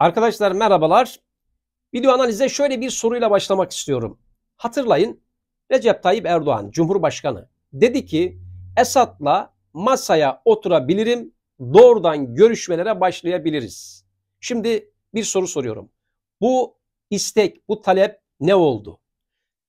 Arkadaşlar merhabalar. Video analize şöyle bir soruyla başlamak istiyorum. Hatırlayın Recep Tayyip Erdoğan Cumhurbaşkanı dedi ki Esad'la masaya oturabilirim, doğrudan görüşmelere başlayabiliriz. Şimdi bir soru soruyorum. Bu istek, bu talep ne oldu?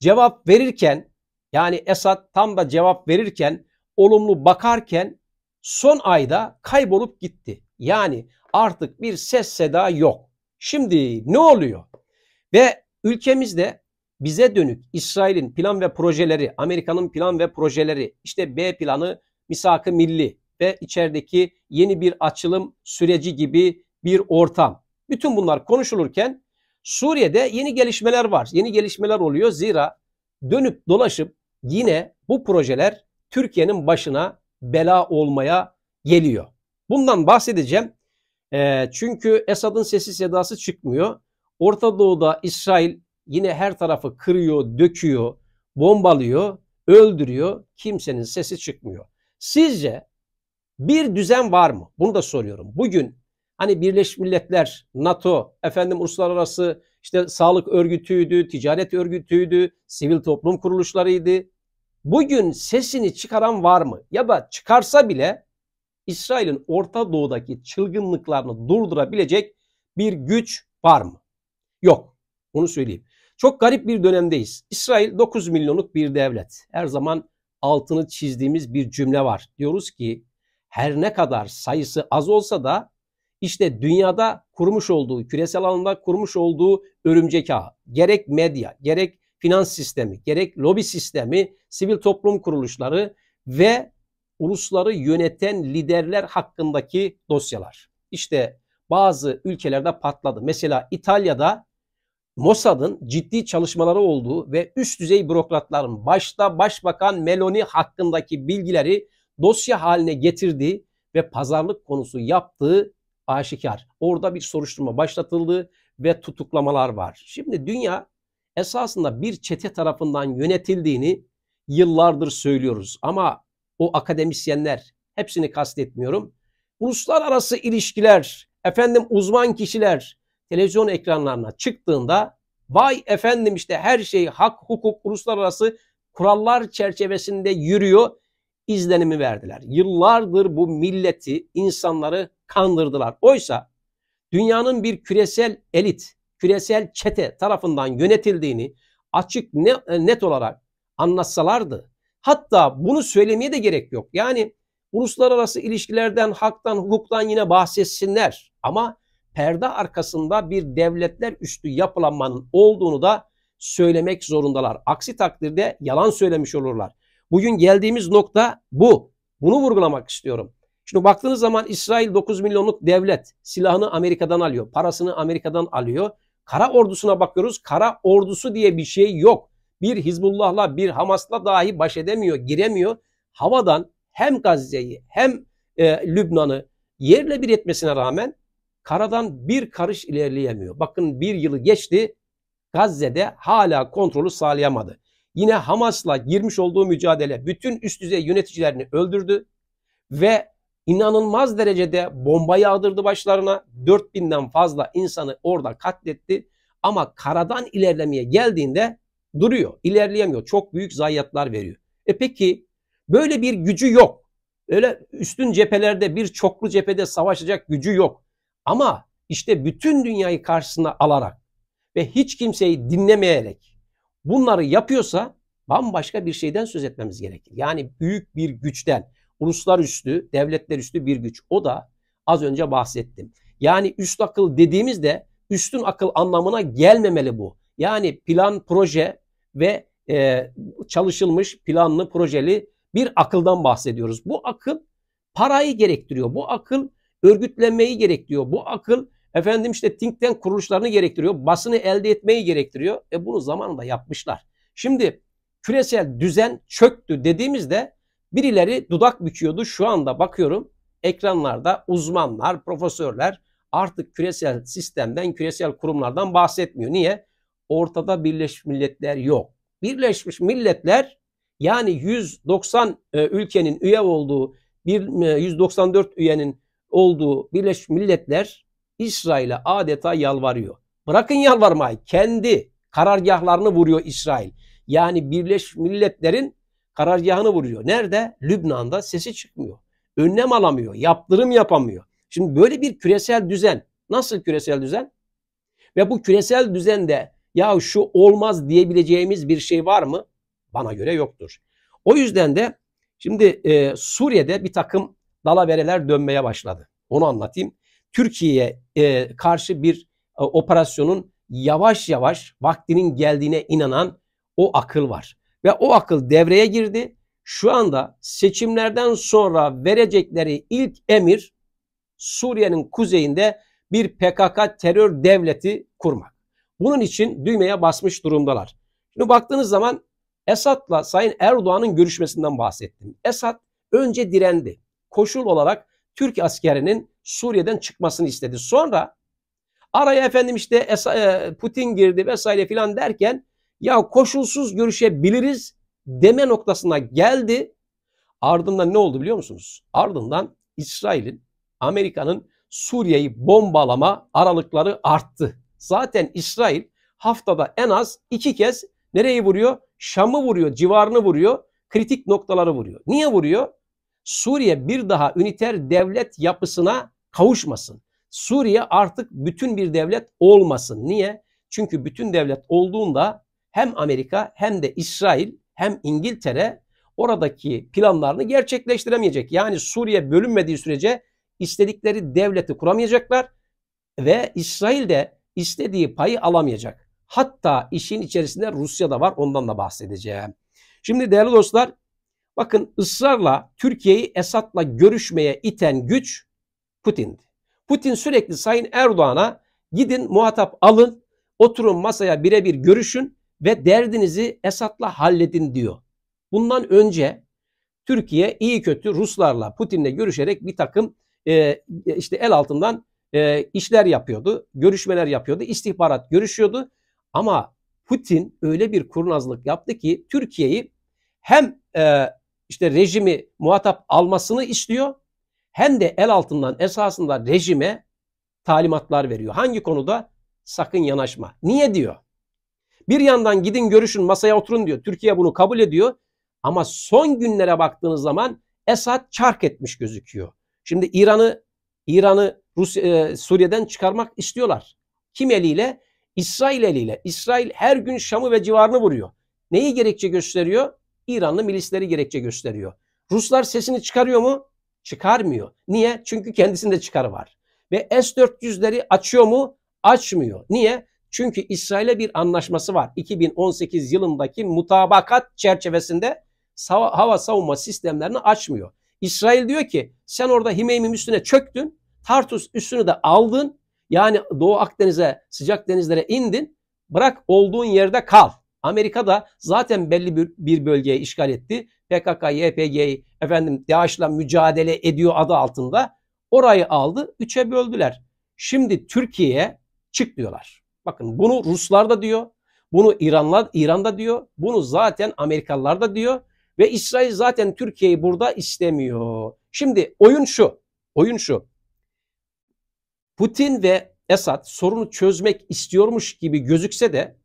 Cevap verirken yani Esad tam da cevap verirken olumlu bakarken son ayda kaybolup gitti. Yani artık bir ses seda yok. Şimdi ne oluyor? Ve ülkemizde bize dönük İsrail'in plan ve projeleri, Amerika'nın plan ve projeleri, işte B planı, misak milli ve içerideki yeni bir açılım süreci gibi bir ortam. Bütün bunlar konuşulurken Suriye'de yeni gelişmeler var. Yeni gelişmeler oluyor. Zira dönüp dolaşıp yine bu projeler Türkiye'nin başına bela olmaya geliyor. Bundan bahsedeceğim. E, çünkü Esad'ın sesi sedası çıkmıyor. Orta Doğu'da İsrail yine her tarafı kırıyor, döküyor, bombalıyor, öldürüyor. Kimsenin sesi çıkmıyor. Sizce bir düzen var mı? Bunu da soruyorum. Bugün hani Birleşmiş Milletler, NATO, efendim uluslararası işte sağlık örgütüydü, ticaret örgütüydü, sivil toplum kuruluşlarıydı. Bugün sesini çıkaran var mı? Ya da çıkarsa bile İsrail'in Orta Doğu'daki çılgınlıklarını durdurabilecek bir güç var mı? Yok. Onu söyleyeyim. Çok garip bir dönemdeyiz. İsrail 9 milyonluk bir devlet. Her zaman altını çizdiğimiz bir cümle var. Diyoruz ki her ne kadar sayısı az olsa da işte dünyada kurmuş olduğu, küresel alanda kurmuş olduğu örümcek ağı, gerek medya, gerek finans sistemi, gerek lobi sistemi, sivil toplum kuruluşları ve ulusları yöneten liderler hakkındaki dosyalar. İşte bazı ülkelerde patladı. Mesela İtalya'da Mossad'ın ciddi çalışmaları olduğu ve üst düzey bürokratların başta Başbakan Meloni hakkındaki bilgileri dosya haline getirdiği ve pazarlık konusu yaptığı aşikar. Orada bir soruşturma başlatıldı ve tutuklamalar var. Şimdi dünya esasında bir çete tarafından yönetildiğini yıllardır söylüyoruz ama o akademisyenler hepsini kastetmiyorum. Uluslararası ilişkiler, efendim uzman kişiler televizyon ekranlarına çıktığında vay efendim işte her şey hak, hukuk, uluslararası kurallar çerçevesinde yürüyor izlenimi verdiler. Yıllardır bu milleti, insanları kandırdılar. Oysa dünyanın bir küresel elit, küresel çete tarafından yönetildiğini açık e, net olarak anlatsalardı Hatta bunu söylemeye de gerek yok. Yani uluslararası ilişkilerden, haktan, hukuktan yine bahsetsinler. Ama perde arkasında bir devletler üstü yapılanmanın olduğunu da söylemek zorundalar. Aksi takdirde yalan söylemiş olurlar. Bugün geldiğimiz nokta bu. Bunu vurgulamak istiyorum. Şimdi baktığınız zaman İsrail 9 milyonluk devlet silahını Amerika'dan alıyor, parasını Amerika'dan alıyor. Kara ordusuna bakıyoruz. Kara ordusu diye bir şey yok bir Hizbullah'la bir Hamas'la dahi baş edemiyor, giremiyor. Havadan hem Gazze'yi hem e, Lübnan'ı yerle bir etmesine rağmen karadan bir karış ilerleyemiyor. Bakın bir yılı geçti Gazze'de hala kontrolü sağlayamadı. Yine Hamas'la girmiş olduğu mücadele bütün üst düzey yöneticilerini öldürdü ve inanılmaz derecede bomba yağdırdı başlarına. 4000'den fazla insanı orada katletti ama karadan ilerlemeye geldiğinde duruyor. ilerleyemiyor. Çok büyük zayiatlar veriyor. E peki böyle bir gücü yok. Öyle üstün cephelerde bir çoklu cephede savaşacak gücü yok. Ama işte bütün dünyayı karşısına alarak ve hiç kimseyi dinlemeyerek bunları yapıyorsa bambaşka bir şeyden söz etmemiz gerekir. Yani büyük bir güçten, uluslar üstü, devletler üstü bir güç. O da az önce bahsettim. Yani üst akıl dediğimizde üstün akıl anlamına gelmemeli bu. Yani plan, proje, ve e, çalışılmış, planlı, projeli bir akıldan bahsediyoruz. Bu akıl parayı gerektiriyor. Bu akıl örgütlenmeyi gerektiriyor. Bu akıl efendim işte think tank kuruluşlarını gerektiriyor. Basını elde etmeyi gerektiriyor. E bunu zamanında yapmışlar. Şimdi küresel düzen çöktü dediğimizde birileri dudak büküyordu. Şu anda bakıyorum ekranlarda uzmanlar, profesörler artık küresel sistemden, küresel kurumlardan bahsetmiyor. Niye? ortada Birleşmiş Milletler yok. Birleşmiş Milletler yani 190 e, ülkenin üye olduğu bir, 194 e, üyenin olduğu Birleşmiş Milletler İsrail'e adeta yalvarıyor. Bırakın yalvarmayı kendi karargahlarını vuruyor İsrail. Yani Birleşmiş Milletler'in karargahını vuruyor. Nerede? Lübnan'da sesi çıkmıyor. Önlem alamıyor, yaptırım yapamıyor. Şimdi böyle bir küresel düzen. Nasıl küresel düzen? Ve bu küresel düzende ya şu olmaz diyebileceğimiz bir şey var mı? Bana göre yoktur. O yüzden de şimdi e, Suriye'de bir takım dalavereler dönmeye başladı. Onu anlatayım. Türkiye'ye e, karşı bir e, operasyonun yavaş yavaş vaktinin geldiğine inanan o akıl var. Ve o akıl devreye girdi. Şu anda seçimlerden sonra verecekleri ilk emir Suriye'nin kuzeyinde bir PKK terör devleti kurmak. Bunun için düğmeye basmış durumdalar. Şimdi baktığınız zaman Esad'la Sayın Erdoğan'ın görüşmesinden bahsettim. Esad önce direndi. Koşul olarak Türk askerinin Suriye'den çıkmasını istedi. Sonra araya efendim işte e, Putin girdi vesaire filan derken ya koşulsuz görüşebiliriz deme noktasına geldi. Ardından ne oldu biliyor musunuz? Ardından İsrail'in, Amerika'nın Suriye'yi bombalama aralıkları arttı. Zaten İsrail haftada en az iki kez nereyi vuruyor? Şam'ı vuruyor, civarını vuruyor, kritik noktaları vuruyor. Niye vuruyor? Suriye bir daha üniter devlet yapısına kavuşmasın. Suriye artık bütün bir devlet olmasın. Niye? Çünkü bütün devlet olduğunda hem Amerika hem de İsrail hem İngiltere oradaki planlarını gerçekleştiremeyecek. Yani Suriye bölünmediği sürece istedikleri devleti kuramayacaklar ve İsrail de istediği payı alamayacak. Hatta işin içerisinde Rusya da var ondan da bahsedeceğim. Şimdi değerli dostlar bakın ısrarla Türkiye'yi Esad'la görüşmeye iten güç Putin'di. Putin sürekli Sayın Erdoğan'a gidin muhatap alın oturun masaya birebir görüşün ve derdinizi Esad'la halledin diyor. Bundan önce Türkiye iyi kötü Ruslarla Putin'le görüşerek bir takım e, işte el altından e, işler yapıyordu, görüşmeler yapıyordu, istihbarat görüşüyordu. Ama Putin öyle bir kurnazlık yaptı ki Türkiye'yi hem e, işte rejimi muhatap almasını istiyor hem de el altından esasında rejime talimatlar veriyor. Hangi konuda? Sakın yanaşma. Niye diyor? Bir yandan gidin görüşün masaya oturun diyor. Türkiye bunu kabul ediyor. Ama son günlere baktığınız zaman Esad çark etmiş gözüküyor. Şimdi İran'ı İran'ı Rusya, e, Suriye'den çıkarmak istiyorlar. Kim eliyle? İsrail eliyle. İsrail her gün Şam'ı ve civarını vuruyor. Neyi gerekçe gösteriyor? İranlı milisleri gerekçe gösteriyor. Ruslar sesini çıkarıyor mu? Çıkarmıyor. Niye? Çünkü kendisinde çıkarı var. Ve S-400'leri açıyor mu? Açmıyor. Niye? Çünkü İsrail'e bir anlaşması var. 2018 yılındaki mutabakat çerçevesinde hava savunma sistemlerini açmıyor. İsrail diyor ki sen orada Himeymim üstüne çöktün. Tartus üssünü de aldın. Yani Doğu Akdeniz'e, sıcak denizlere indin. Bırak olduğun yerde kal. Amerika da zaten belli bir, bir bölgeyi işgal etti. PKK, YPG'yi efendim DAEŞ'la mücadele ediyor adı altında. Orayı aldı, üçe böldüler. Şimdi Türkiye'ye çık diyorlar. Bakın bunu Ruslar da diyor. Bunu İranlar, İran'da diyor. Bunu zaten Amerikalılar da diyor. Ve İsrail zaten Türkiye'yi burada istemiyor. Şimdi oyun şu. Oyun şu. Putin ve Esad sorunu çözmek istiyormuş gibi gözükse de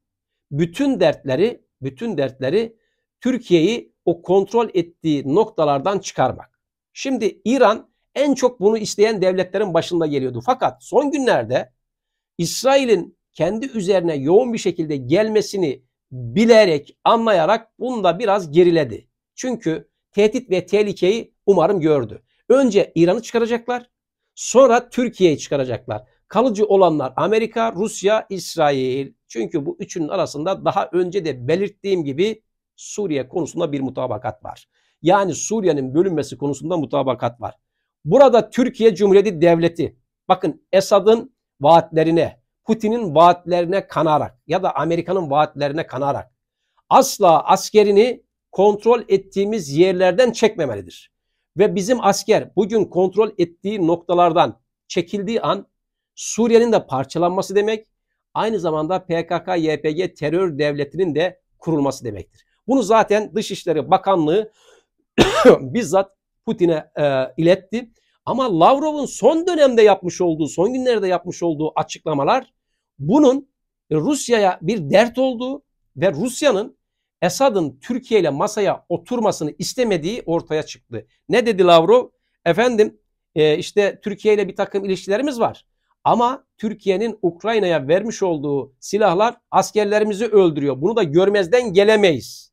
bütün dertleri bütün dertleri Türkiye'yi o kontrol ettiği noktalardan çıkarmak. Şimdi İran en çok bunu isteyen devletlerin başında geliyordu. Fakat son günlerde İsrail'in kendi üzerine yoğun bir şekilde gelmesini bilerek, anlayarak bunda biraz geriledi. Çünkü tehdit ve tehlikeyi umarım gördü. Önce İran'ı çıkaracaklar. Sonra Türkiye'yi çıkaracaklar. Kalıcı olanlar Amerika, Rusya, İsrail. Çünkü bu üçünün arasında daha önce de belirttiğim gibi Suriye konusunda bir mutabakat var. Yani Suriye'nin bölünmesi konusunda mutabakat var. Burada Türkiye Cumhuriyeti Devleti bakın Esad'ın vaatlerine, Putin'in vaatlerine kanarak ya da Amerika'nın vaatlerine kanarak asla askerini kontrol ettiğimiz yerlerden çekmemelidir ve bizim asker bugün kontrol ettiği noktalardan çekildiği an Suriye'nin de parçalanması demek, aynı zamanda PKK-YPG terör devletinin de kurulması demektir. Bunu zaten Dışişleri Bakanlığı bizzat Putin'e e, iletti. Ama Lavrov'un son dönemde yapmış olduğu, son günlerde yapmış olduğu açıklamalar bunun Rusya'ya bir dert olduğu ve Rusya'nın Esad'ın Türkiye ile masaya oturmasını istemediği ortaya çıktı. Ne dedi Lavrov? Efendim e, işte Türkiye ile bir takım ilişkilerimiz var. Ama Türkiye'nin Ukrayna'ya vermiş olduğu silahlar askerlerimizi öldürüyor. Bunu da görmezden gelemeyiz.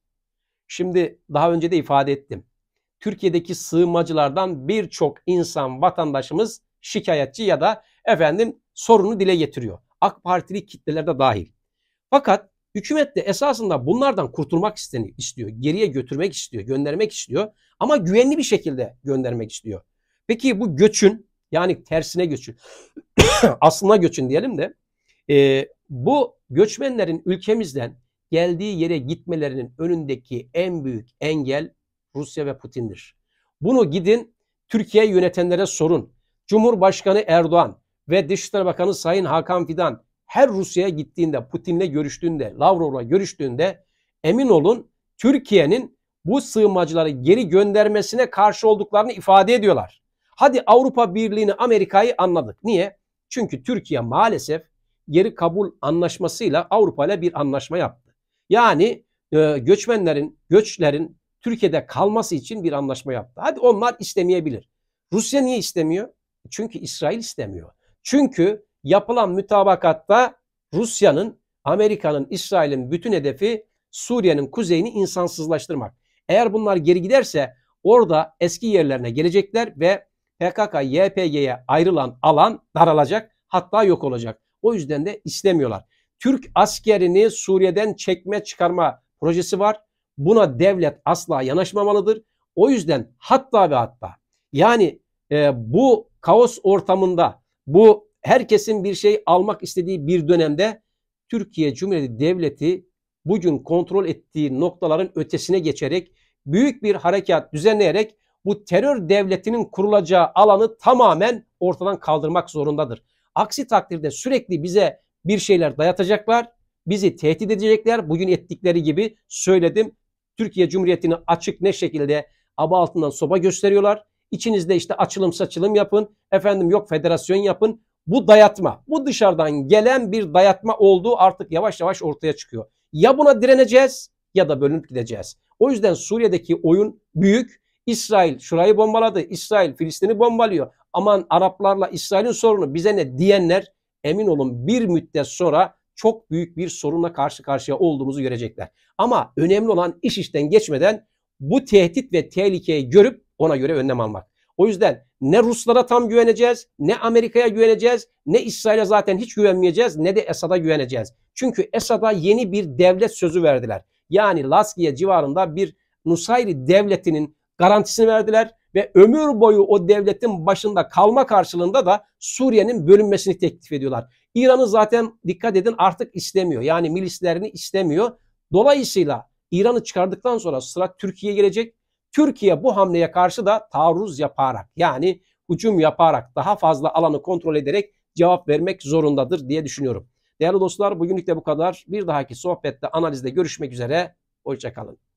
Şimdi daha önce de ifade ettim. Türkiye'deki sığınmacılardan birçok insan vatandaşımız şikayetçi ya da efendim sorunu dile getiriyor. AK Partili kitlelerde dahil. Fakat Hükümet de esasında bunlardan kurtulmak isteni, istiyor. Geriye götürmek istiyor, göndermek istiyor. Ama güvenli bir şekilde göndermek istiyor. Peki bu göçün yani tersine göçün aslına göçün diyelim de e, bu göçmenlerin ülkemizden geldiği yere gitmelerinin önündeki en büyük engel Rusya ve Putin'dir. Bunu gidin Türkiye yönetenlere sorun. Cumhurbaşkanı Erdoğan ve Dışişleri Bakanı Sayın Hakan Fidan her Rusya'ya gittiğinde, Putin'le görüştüğünde, Lavrov'la görüştüğünde emin olun Türkiye'nin bu sığınmacıları geri göndermesine karşı olduklarını ifade ediyorlar. Hadi Avrupa Birliği'ni, Amerika'yı anladık. Niye? Çünkü Türkiye maalesef geri kabul anlaşmasıyla Avrupa ile bir anlaşma yaptı. Yani e, göçmenlerin, göçlerin Türkiye'de kalması için bir anlaşma yaptı. Hadi onlar istemeyebilir. Rusya niye istemiyor? Çünkü İsrail istemiyor. Çünkü yapılan mütabakatta Rusya'nın, Amerika'nın, İsrail'in bütün hedefi Suriye'nin kuzeyini insansızlaştırmak. Eğer bunlar geri giderse orada eski yerlerine gelecekler ve PKK, YPG'ye ayrılan alan daralacak hatta yok olacak. O yüzden de istemiyorlar. Türk askerini Suriye'den çekme çıkarma projesi var. Buna devlet asla yanaşmamalıdır. O yüzden hatta ve hatta yani e, bu kaos ortamında bu herkesin bir şey almak istediği bir dönemde Türkiye Cumhuriyeti Devleti bugün kontrol ettiği noktaların ötesine geçerek büyük bir harekat düzenleyerek bu terör devletinin kurulacağı alanı tamamen ortadan kaldırmak zorundadır. Aksi takdirde sürekli bize bir şeyler dayatacaklar, bizi tehdit edecekler. Bugün ettikleri gibi söyledim. Türkiye Cumhuriyeti'ni açık ne şekilde aba altından soba gösteriyorlar. İçinizde işte açılım saçılım yapın. Efendim yok federasyon yapın. Bu dayatma, bu dışarıdan gelen bir dayatma olduğu artık yavaş yavaş ortaya çıkıyor. Ya buna direneceğiz ya da bölünüp gideceğiz. O yüzden Suriye'deki oyun büyük. İsrail şurayı bombaladı, İsrail Filistin'i bombalıyor. Aman Araplarla İsrail'in sorunu bize ne diyenler emin olun bir müddet sonra çok büyük bir sorunla karşı karşıya olduğumuzu görecekler. Ama önemli olan iş işten geçmeden bu tehdit ve tehlikeyi görüp ona göre önlem almak. O yüzden ne Ruslara tam güveneceğiz, ne Amerika'ya güveneceğiz, ne İsrail'e zaten hiç güvenmeyeceğiz, ne de Esad'a güveneceğiz. Çünkü Esad'a yeni bir devlet sözü verdiler. Yani Laskiye civarında bir Nusayri devletinin garantisini verdiler ve ömür boyu o devletin başında kalma karşılığında da Suriye'nin bölünmesini teklif ediyorlar. İran'ı zaten dikkat edin artık istemiyor. Yani milislerini istemiyor. Dolayısıyla İran'ı çıkardıktan sonra sıra Türkiye gelecek. Türkiye bu hamleye karşı da taarruz yaparak yani hücum yaparak daha fazla alanı kontrol ederek cevap vermek zorundadır diye düşünüyorum. Değerli dostlar bugünlük de bu kadar. Bir dahaki sohbette analizde görüşmek üzere. Hoşçakalın.